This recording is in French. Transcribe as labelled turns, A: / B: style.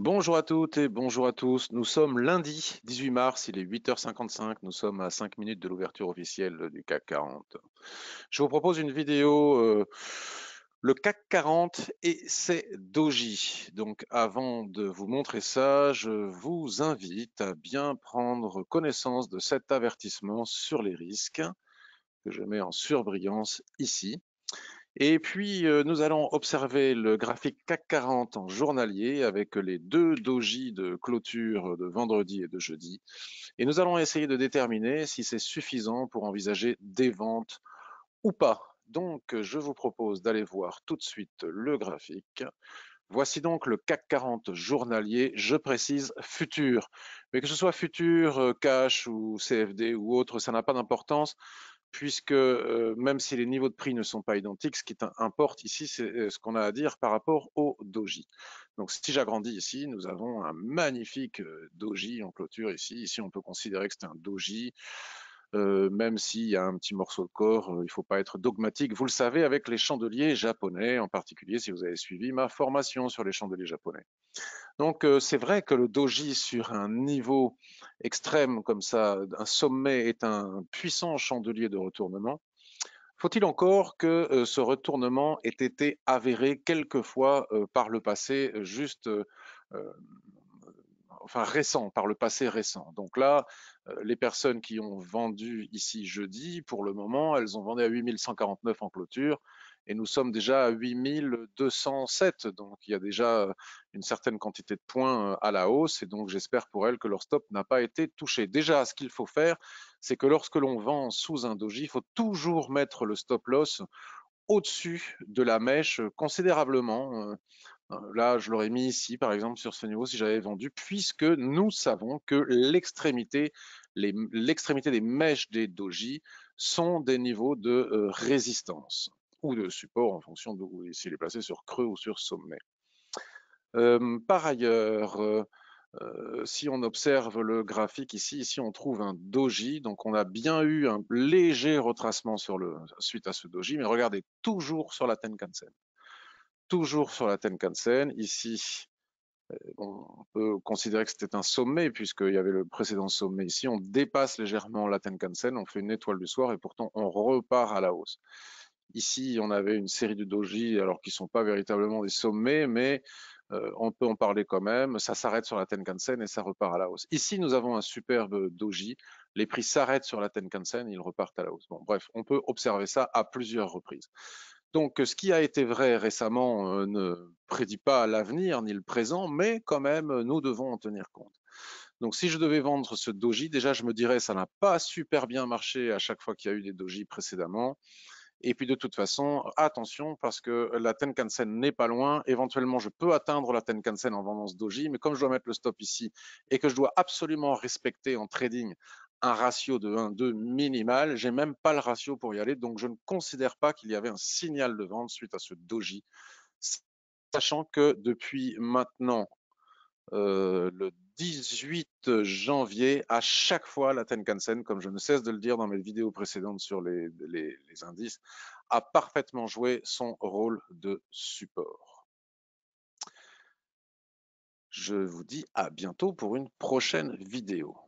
A: Bonjour à toutes et bonjour à tous. Nous sommes lundi 18 mars, il est 8h55. Nous sommes à 5 minutes de l'ouverture officielle du CAC 40. Je vous propose une vidéo euh, le CAC 40 et ses doji. Donc avant de vous montrer ça, je vous invite à bien prendre connaissance de cet avertissement sur les risques que je mets en surbrillance ici. Et puis, euh, nous allons observer le graphique CAC 40 en journalier avec les deux doji de clôture de vendredi et de jeudi. Et nous allons essayer de déterminer si c'est suffisant pour envisager des ventes ou pas. Donc, je vous propose d'aller voir tout de suite le graphique. Voici donc le CAC 40 journalier, je précise futur. Mais que ce soit futur, euh, cash ou CFD ou autre, ça n'a pas d'importance puisque euh, même si les niveaux de prix ne sont pas identiques, ce qui importe ici, c'est euh, ce qu'on a à dire par rapport au doji. Donc si j'agrandis ici, nous avons un magnifique euh, doji en clôture ici. Ici, on peut considérer que c'est un doji euh, même s'il y a un petit morceau de corps, euh, il ne faut pas être dogmatique. Vous le savez avec les chandeliers japonais, en particulier si vous avez suivi ma formation sur les chandeliers japonais. Donc euh, c'est vrai que le doji sur un niveau extrême comme ça, un sommet est un puissant chandelier de retournement. Faut-il encore que ce retournement ait été avéré quelquefois par le passé, juste enfin récent, par le passé récent. Donc là, euh, les personnes qui ont vendu ici jeudi, pour le moment, elles ont vendu à 8149 en clôture et nous sommes déjà à 8207. Donc il y a déjà euh, une certaine quantité de points euh, à la hausse et donc j'espère pour elles que leur stop n'a pas été touché. Déjà, ce qu'il faut faire, c'est que lorsque l'on vend sous un doji, il faut toujours mettre le stop loss au-dessus de la mèche considérablement. Hein, là, je l'aurais mis ici, par exemple, sur ce niveau, si j'avais vendu, puisque nous savons que l'extrémité, des mèches des doji sont des niveaux de euh, résistance ou de support en fonction de s'il est placé sur creux ou sur sommet. par ailleurs, euh, euh, si on observe le graphique ici, ici on trouve un doji, donc on a bien eu un léger retracement suite à ce doji, mais regardez toujours sur la Tenkan-sen toujours sur la Tenkansen, Ici, euh, on peut considérer que c'était un sommet, puisqu'il y avait le précédent sommet ici. On dépasse légèrement la Tenkansen, on fait une étoile du soir et pourtant on repart à la hausse. Ici, on avait une série de doji, alors qu'ils ne sont pas véritablement des sommets, mais euh, on peut en parler quand même. Ça s'arrête sur la Tenkansen et ça repart à la hausse. Ici, nous avons un superbe doji. Les prix s'arrêtent sur la Tenkansen sen ils repartent à la hausse. bref, on peut observer ça à plusieurs reprises. Donc ce qui a été vrai récemment euh, ne prédit pas l'avenir ni le présent, mais quand même, euh, nous devons en tenir compte. Donc si je devais vendre ce doji, déjà je me dirais ça n'a pas super bien marché à chaque fois qu'il y a eu des doji précédemment. Et puis de toute façon, attention parce que la Tenkan-sen n'est pas loin. Éventuellement, je peux atteindre la Tenkan-sen en vendant ce doji, mais comme je dois mettre le stop ici et que je dois absolument respecter en trading un ratio de 1-2 minimal. J'ai même pas le ratio pour y aller, donc je ne considère pas qu'il y avait un signal de vente suite à ce doji, sachant que depuis maintenant euh, le 18 janvier, à chaque fois, la Tenkan-sen, comme je ne cesse de le dire dans mes vidéos précédentes sur les indices, a parfaitement joué son rôle de support. Je vous dis à bientôt pour une prochaine vidéo.